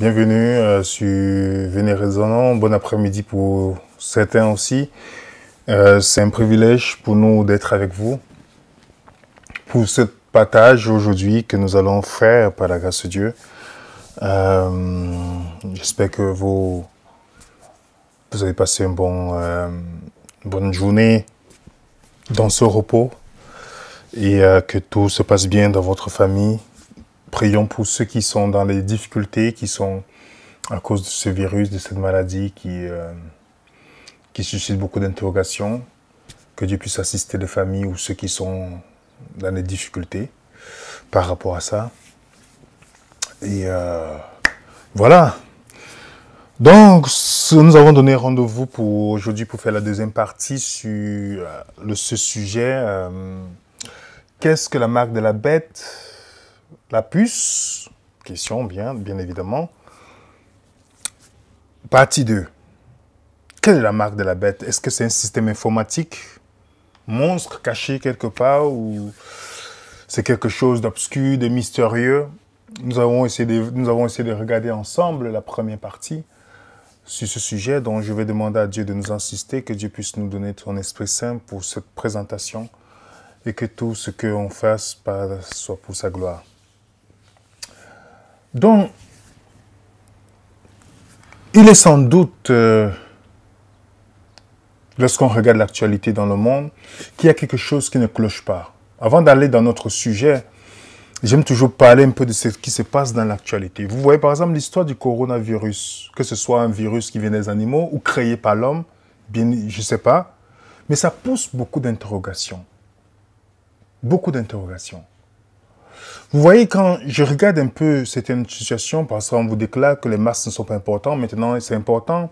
Bienvenue euh, sur Vénéraisonnant, Bon après-midi pour certains aussi. Euh, c'est un privilège pour nous d'être avec vous pour ce partage aujourd'hui que nous allons faire par la grâce de Dieu. Euh, j'espère que vous, vous avez passé bon, une bonne journée dans ce repos et que tout se passe bien dans votre famille prions pour ceux qui sont dans les difficultés, qui sont à cause de ce virus, de cette maladie qui, euh, qui suscite beaucoup d'interrogations. Que Dieu puisse assister les familles ou ceux qui sont dans les difficultés par rapport à ça. Et euh, voilà. Donc, nous avons donné rendez-vous pour aujourd'hui pour faire la deuxième partie sur euh, ce sujet. Qu'est-ce que la marque de la bête la puce, question bien, bien évidemment. Partie 2. Quelle est la marque de la bête Est-ce que c'est un système informatique Monstre caché quelque part Ou c'est quelque chose d'obscur, de mystérieux nous avons, essayé de, nous avons essayé de regarder ensemble la première partie sur ce sujet, dont je vais demander à Dieu de nous insister, que Dieu puisse nous donner ton Esprit Saint pour cette présentation et que tout ce qu'on fasse soit pour sa gloire. Donc, il est sans doute, euh, lorsqu'on regarde l'actualité dans le monde, qu'il y a quelque chose qui ne cloche pas. Avant d'aller dans notre sujet, j'aime toujours parler un peu de ce qui se passe dans l'actualité. Vous voyez par exemple l'histoire du coronavirus, que ce soit un virus qui vient des animaux ou créé par l'homme, je ne sais pas, mais ça pousse beaucoup d'interrogations. Beaucoup d'interrogations. Vous voyez, quand je regarde un peu cette situation, parce qu'on vous déclare que les masques ne sont pas importants, maintenant c'est important.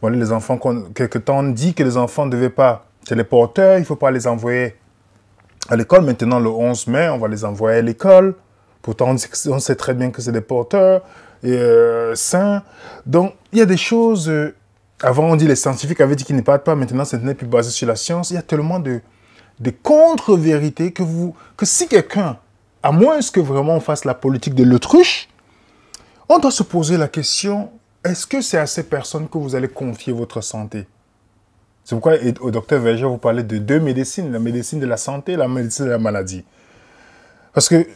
Voilà, les enfants, quelque temps, on dit que les enfants ne devaient pas, c'est les porteurs, il ne faut pas les envoyer à l'école. Maintenant, le 11 mai, on va les envoyer à l'école. Pourtant, on sait, très bien que c'est des porteurs et euh, sains. Donc, il y a des choses. Euh, avant, on dit les scientifiques avaient dit qu'ils ne partent pas. Maintenant, ce n'est plus basé sur la science. Il y a tellement de, de contre-vérités que, vous, que si quelqu'un à moins que vraiment on fasse la politique de l'autruche, on doit se poser la question, est-ce que c'est à ces personnes que vous allez confier votre santé C'est pourquoi au docteur Verger, vous parlez de deux médecines, la médecine de la santé et la médecine de la maladie. Parce que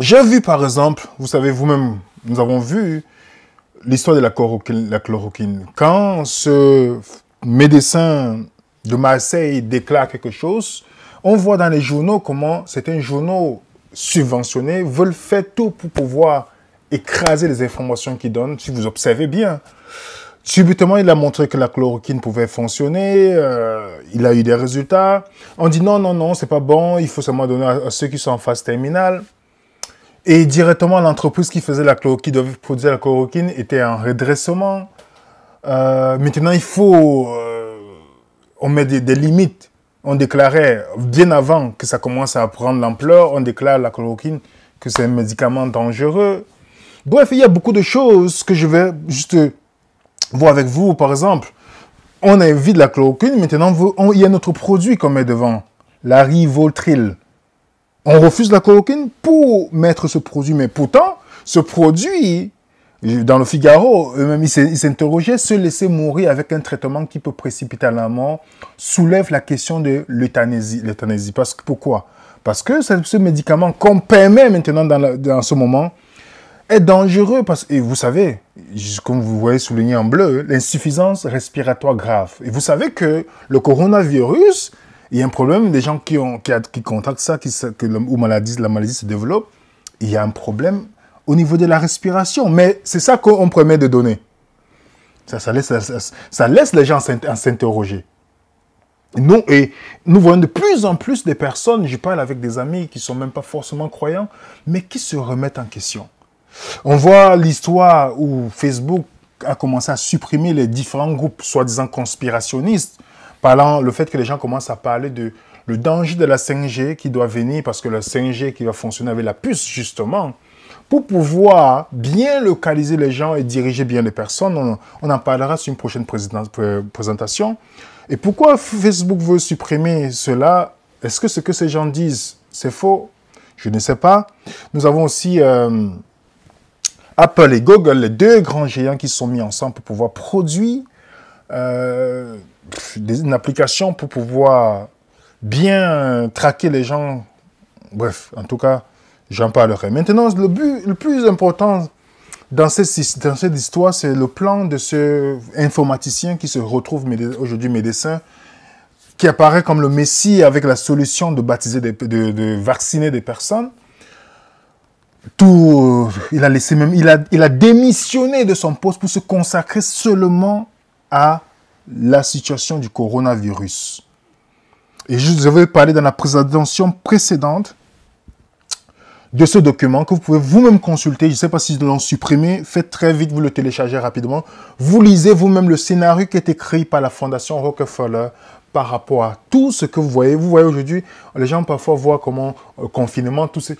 j'ai vu par exemple, vous savez vous-même, nous avons vu l'histoire de la chloroquine, Quand ce médecin de Marseille déclare quelque chose, on voit dans les journaux comment c'est un journaux subventionnés veulent faire tout pour pouvoir écraser les informations qu'ils donnent, si vous observez bien. Subitement, il a montré que la chloroquine pouvait fonctionner, euh, il a eu des résultats. On dit non, non, non, c'est pas bon, il faut seulement donner à, ceux qui sont en phase terminale. Et directement, l'entreprise qui faisait la chloroquine, qui devait produire la chloroquine, était en redressement. Euh, maintenant, il faut... Euh, on met des limites on déclarait, bien avant que ça commence à prendre l'ampleur, on déclare la chloroquine que c'est un médicament dangereux. Bref, il y a beaucoup de choses que je vais juste voir avec vous. Par exemple, on a de la chloroquine, maintenant on, il y a notre produit qu'on met devant, la rivotril. On refuse la chloroquine pour mettre ce produit, mais pourtant, ce produit dans le Figaro, eux-mêmes, ils s'interrogeaient, se laisser mourir avec un traitement qui peut précipiter à la mort soulève la question de l'euthanasie. L'euthanasie, parce que pourquoi Parce que ce médicament qu'on permet maintenant dans, dans, ce moment est dangereux. Parce, et vous savez, comme vous voyez souligné en bleu, l'insuffisance respiratoire grave. Et vous savez que le coronavirus, il y a un problème des gens qui, ont, qui, qui contactent ça, qui, que, ou maladie la maladie se développe, il y a un problème au niveau de la respiration. Mais c'est ça qu'on promet de donner. Ça, ça, laisse, ça, laisse les gens s'interroger. Nous, et nous voyons de plus en plus de personnes, je parle avec des amis qui ne sont même pas forcément croyants, mais qui se remettent en question. On voit l'histoire où Facebook a commencé à supprimer les différents groupes soi-disant conspirationnistes, parlant le fait que les gens commencent à parler de le danger de la 5G qui doit venir parce que la 5G qui va fonctionner avec la puce, justement, pour pouvoir bien localiser les gens et diriger bien les personnes, on, en parlera sur une prochaine présentation. Et pourquoi Facebook veut supprimer cela Est-ce que ce que ces gens disent, c'est faux Je ne sais pas. Nous avons aussi euh, Apple et Google, les deux grands géants qui sont mis ensemble pour pouvoir produire euh, une application pour pouvoir bien traquer les gens. Bref, en tout cas, J'en parlerai. Maintenant, le but le plus important dans cette, dans cette histoire, c'est le plan de ce informaticien qui se retrouve aujourd'hui médecin, qui apparaît comme le Messie avec la solution de baptiser, des, de, de, vacciner des personnes. Tout, euh, il a laissé même, il a, il a démissionné de son poste pour se consacrer seulement à la situation du coronavirus. Et je vous avais parlé dans la présentation précédente de ce document que vous pouvez vous-même consulter. Je ne sais pas si s'ils l'ont supprimé. Faites très vite, vous le téléchargez rapidement. Vous lisez vous-même le scénario qui est écrit par la Fondation Rockefeller par rapport à tout ce que vous voyez. Vous voyez aujourd'hui, les gens parfois voient comment le euh, confinement, tout ce...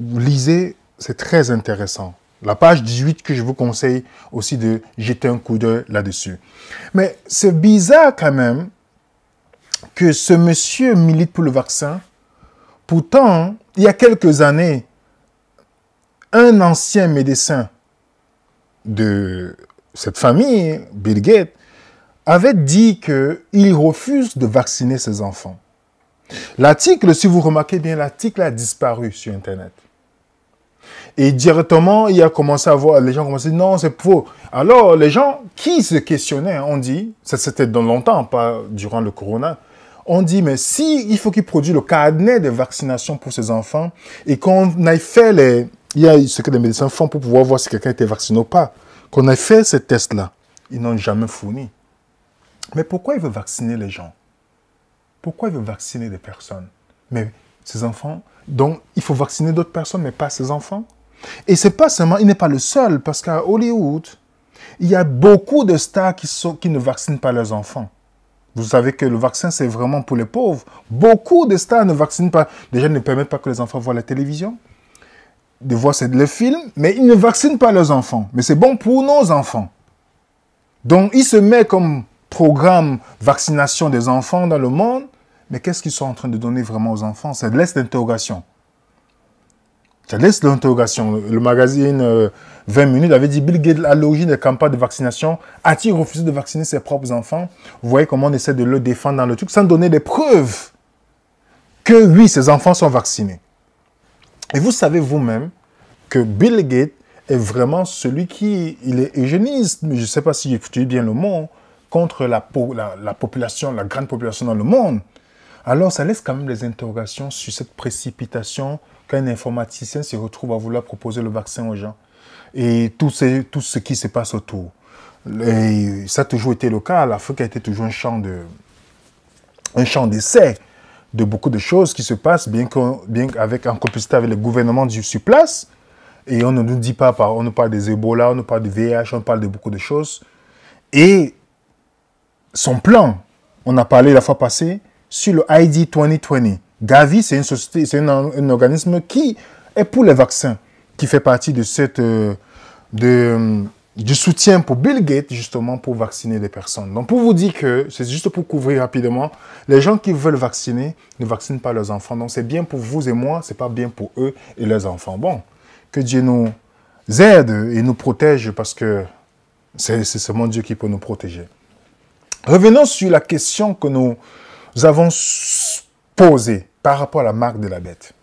Vous lisez, c'est très intéressant. La page 18 que je vous conseille aussi de jeter un coup d'œil là-dessus. Mais c'est bizarre quand même que ce monsieur milite pour le vaccin. Pourtant, il y a quelques années, un ancien médecin de cette famille, Bill Gates, avait dit qu'il refuse de vacciner ses enfants. L'article, si vous remarquez bien, l'article a disparu sur Internet. Et directement, il a commencé à voir, les gens commencé à dire non, c'est faux. Alors, les gens qui se questionnaient ont dit, ça c'était dans longtemps, pas durant le corona, on dit, mais si il faut qu'il produise le carnet de vaccination pour ses enfants et qu'on aille faire les... Il y a ce que les médecins font pour pouvoir voir si quelqu'un était vacciné ou pas. Qu'on ait fait ces tests-là. Ils n'ont jamais fourni. Mais pourquoi il veut vacciner les gens Pourquoi il veut vacciner des personnes Mais ses enfants... Donc, il faut vacciner d'autres personnes, mais pas ses enfants. Et c'est pas seulement... Il n'est pas le seul, parce qu'à Hollywood, il y a beaucoup de stars qui, sont, qui ne vaccinent pas leurs enfants. Vous savez que le vaccin, c'est vraiment pour les pauvres. Beaucoup de stars ne vaccinent pas. Déjà, ne permettent pas que les enfants voient la télévision, de voir les films, mais ils ne vaccinent pas leurs enfants. Mais c'est bon pour nos enfants. Donc, ils se mettent comme programme vaccination des enfants dans le monde, mais qu'est-ce qu'ils sont en train de donner vraiment aux enfants C'est de l'interrogation. Ça laisse l'interrogation. Le magazine 20 euh, minutes avait dit Bill Gates, à l'origine des campagnes de vaccination, a-t-il refusé de vacciner ses propres enfants Vous voyez comment on essaie de le défendre dans le truc sans donner des preuves que oui, ses enfants sont vaccinés. Et vous savez vous-même que Bill Gates est vraiment celui qui, il est hygiéniste, mais je ne sais pas si écouté bien le mot, contre la, la population, la grande population dans le monde. Alors ça laisse quand même des interrogations sur cette précipitation qu'un informaticien se retrouve à vouloir proposer le vaccin aux gens et tout ce, tout ce qui se passe autour. Et ça a toujours été le cas. L'Afrique a été toujours un champ de un champ d'essai de beaucoup de choses qui se passent, bien qu'avec en complicité avec le gouvernement du, sur place. Et on ne nous dit pas, on nous parle des Ebola, on nous parle du VIH, on parle de beaucoup de choses. Et son plan, on a parlé la fois passée, sur le ID 2020. Gavi, c'est c'est un, organisme qui est pour les vaccins, qui fait partie de cette, euh, de, euh, du soutien pour Bill Gates, justement, pour vacciner des personnes. Donc, pour vous dire que, c'est juste pour couvrir rapidement, les gens qui veulent vacciner ne vaccinent pas leurs enfants. Donc, c'est bien pour vous et moi, c'est pas bien pour eux et leurs enfants. Bon, que Dieu nous aide et nous protège parce que c'est seulement Dieu qui peut nous protéger. Revenons sur la question que nous, nous avons posé par rapport à la marque de la bête.